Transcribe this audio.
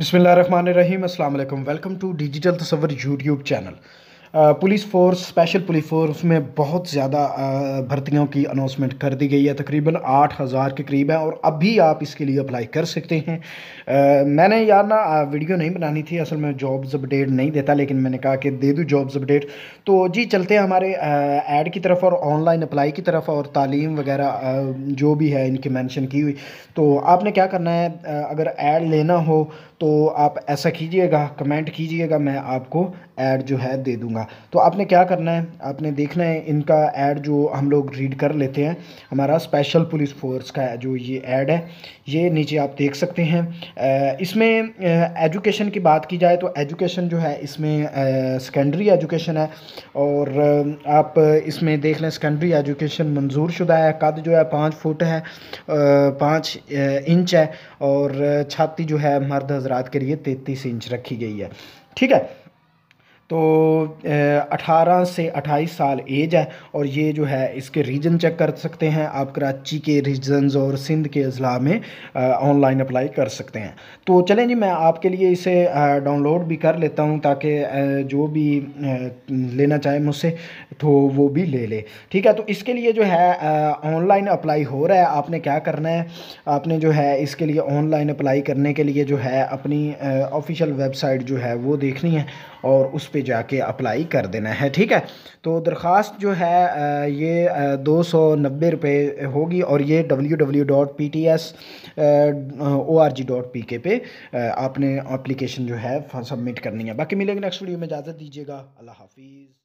बिसमीम अल्लाम welcome to digital तस्वर YouTube channel police force special police force में बहुत ज़्यादा भर्तियों की अनाउंसमेंट कर दी गई है तकरीबन आठ हज़ार के करीब है और अभी आप इसके लिए अप्लाई कर सकते हैं आ, मैंने यार ना वीडियो नहीं बनानी थी असल में जॉब्स अपडेट नहीं देता लेकिन मैंने कहा कि दे दूँ जॉब्स अपडेट तो जी चलते हैं हमारे ऐड की तरफ और ऑनलाइन अप्लाई की तरफ और तालीम वगैरह जो भी है इनकी मैंशन की हुई तो आपने क्या करना है अगर ऐड लेना हो तो आप ऐसा कीजिएगा कमेंट कीजिएगा मैं आपको ऐड जो है दे दूँगा तो आपने क्या करना है आपने देखना है इनका ऐड जो हम लोग रीड कर लेते हैं हमारा स्पेशल पुलिस फोर्स का जो ये ऐड है ये नीचे आप देख सकते हैं इसमें एजुकेशन की बात की जाए तो एजुकेशन जो है इसमें सेकेंडरी एजुकेशन है और आप इसमें देख लें सेकेंडरी एजुकेशन मंजूर शुदा है कद जो है पाँच फुट है पाँच इंच है और छाती जो है मर्द हजरात के लिए तैतीस इंच रखी गई है ठीक है तो अठारह से अट्ठाईस साल एज है और ये जो है इसके रीजन चेक कर सकते हैं आप कराची के रीजन्स और सिंध के अजला में ऑनलाइन अप्लाई कर सकते हैं तो चलें जी मैं आपके लिए इसे डाउनलोड भी कर लेता हूँ ताकि जो भी लेना चाहे मुझसे तो वो भी ले ले ठीक है तो इसके लिए जो है ऑनलाइन अप्लाई हो रहा है आपने क्या करना है आपने जो है इसके लिए ऑनलाइन अप्लाई करने के लिए जो है अपनी ऑफिशियल वेबसाइट जो है वो देखनी है और उस पे जाके अप्लाई कर देना है ठीक है तो दरख्वास्त जो है ये दो सौ नब्बे रुपये होगी और ये W W dot P T S O R G dot P K पे आपने एप्लीकेशन जो है सबमिट करनी है बाकी मिलेगी नेक्स्ट वीडियो में इजाज़त दीजिएगा अल्लाह हाफिज़